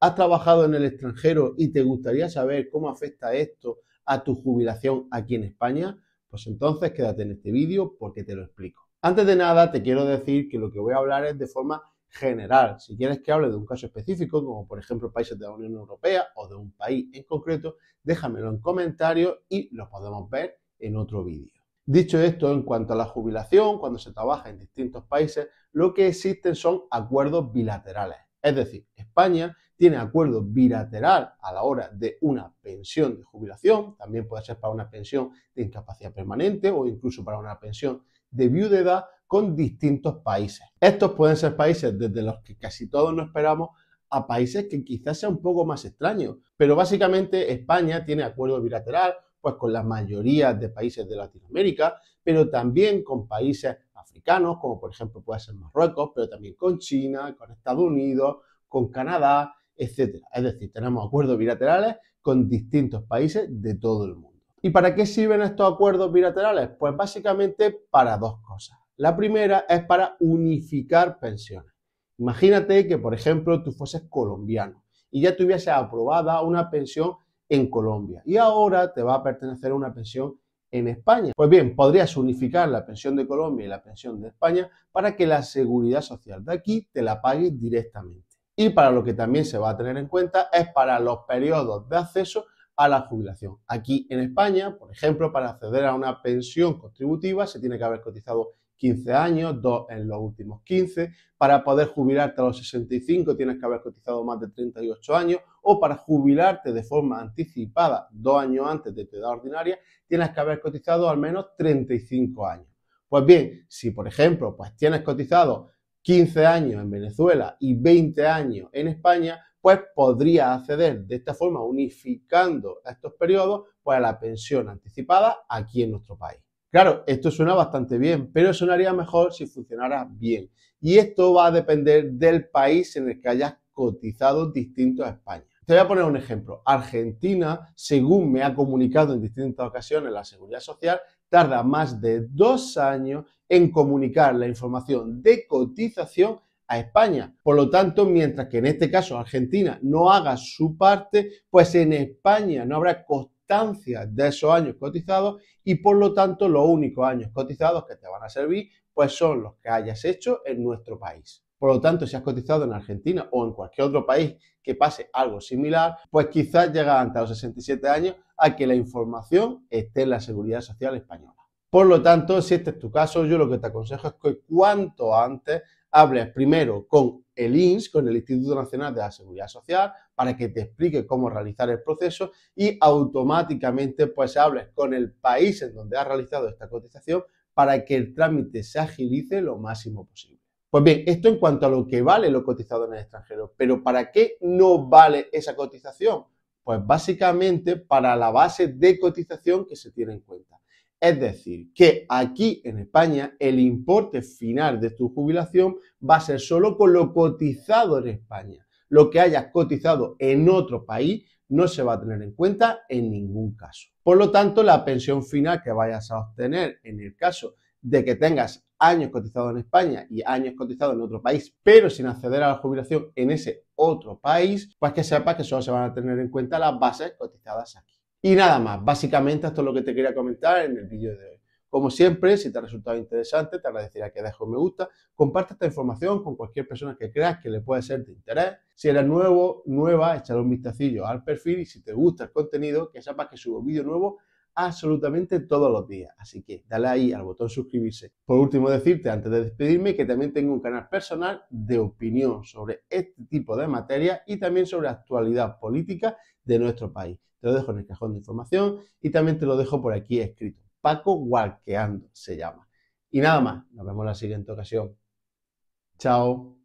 has trabajado en el extranjero y te gustaría saber cómo afecta esto a tu jubilación aquí en España, pues entonces quédate en este vídeo porque te lo explico. Antes de nada, te quiero decir que lo que voy a hablar es de forma general. Si quieres que hable de un caso específico, como por ejemplo países de la Unión Europea o de un país en concreto, déjamelo en comentarios y lo podemos ver en otro vídeo. Dicho esto, en cuanto a la jubilación, cuando se trabaja en distintos países, lo que existen son acuerdos bilaterales. Es decir, España tiene acuerdo bilateral a la hora de una pensión de jubilación, también puede ser para una pensión de incapacidad permanente o incluso para una pensión de viudedad con distintos países. Estos pueden ser países desde los que casi todos nos esperamos a países que quizás sea un poco más extraño, pero básicamente España tiene acuerdo bilateral pues con la mayoría de países de Latinoamérica, pero también con países africanos, como por ejemplo puede ser Marruecos, pero también con China, con Estados Unidos, con Canadá, etcétera. Es decir, tenemos acuerdos bilaterales con distintos países de todo el mundo. ¿Y para qué sirven estos acuerdos bilaterales? Pues básicamente para dos cosas. La primera es para unificar pensiones. Imagínate que, por ejemplo, tú fueses colombiano y ya tuvieses aprobada una pensión en Colombia y ahora te va a pertenecer una pensión en España. Pues bien, podrías unificar la pensión de Colombia y la pensión de España para que la seguridad social de aquí te la pague directamente y para lo que también se va a tener en cuenta es para los periodos de acceso a la jubilación. Aquí en España, por ejemplo, para acceder a una pensión contributiva se tiene que haber cotizado 15 años, dos en los últimos 15. Para poder jubilarte a los 65 tienes que haber cotizado más de 38 años o para jubilarte de forma anticipada, dos años antes de tu edad ordinaria, tienes que haber cotizado al menos 35 años. Pues bien, si por ejemplo pues tienes cotizado 15 años en Venezuela y 20 años en España, pues podría acceder de esta forma, unificando estos periodos, para pues, la pensión anticipada aquí en nuestro país. Claro, esto suena bastante bien, pero sonaría mejor si funcionara bien. Y esto va a depender del país en el que hayas cotizado distinto a España. Te voy a poner un ejemplo. Argentina, según me ha comunicado en distintas ocasiones la Seguridad Social, tarda más de dos años en comunicar la información de cotización a España. Por lo tanto, mientras que en este caso Argentina no haga su parte, pues en España no habrá constancia de esos años cotizados y por lo tanto los únicos años cotizados que te van a servir pues son los que hayas hecho en nuestro país. Por lo tanto, si has cotizado en Argentina o en cualquier otro país que pase algo similar, pues quizás llegas a los 67 años a que la información esté en la Seguridad Social Española. Por lo tanto, si este es tu caso, yo lo que te aconsejo es que cuanto antes hables primero con el INS, con el Instituto Nacional de la Seguridad Social, para que te explique cómo realizar el proceso y automáticamente pues hables con el país en donde has realizado esta cotización para que el trámite se agilice lo máximo posible. Pues bien, esto en cuanto a lo que vale lo cotizado en el extranjero, pero ¿para qué no vale esa cotización? Pues básicamente para la base de cotización que se tiene en cuenta. Es decir, que aquí en España el importe final de tu jubilación va a ser solo con lo cotizado en España. Lo que hayas cotizado en otro país no se va a tener en cuenta en ningún caso. Por lo tanto, la pensión final que vayas a obtener en el caso de que tengas años cotizados en España y años cotizados en otro país, pero sin acceder a la jubilación en ese otro país, pues que sepas que solo se van a tener en cuenta las bases cotizadas aquí. Y nada más, básicamente esto es lo que te quería comentar en el vídeo de hoy. Como siempre, si te ha resultado interesante, te agradecería que dejes un me gusta, comparte esta información con cualquier persona que creas que le puede ser de interés. Si eres nuevo, nueva, échale un vistacillo al perfil y si te gusta el contenido, que sepas que subo vídeo nuevo absolutamente todos los días. Así que dale ahí al botón suscribirse. Por último, decirte antes de despedirme que también tengo un canal personal de opinión sobre este tipo de materia y también sobre actualidad política de nuestro país. Te lo dejo en el cajón de información y también te lo dejo por aquí escrito. Paco Walqueando se llama. Y nada más, nos vemos la siguiente ocasión. Chao.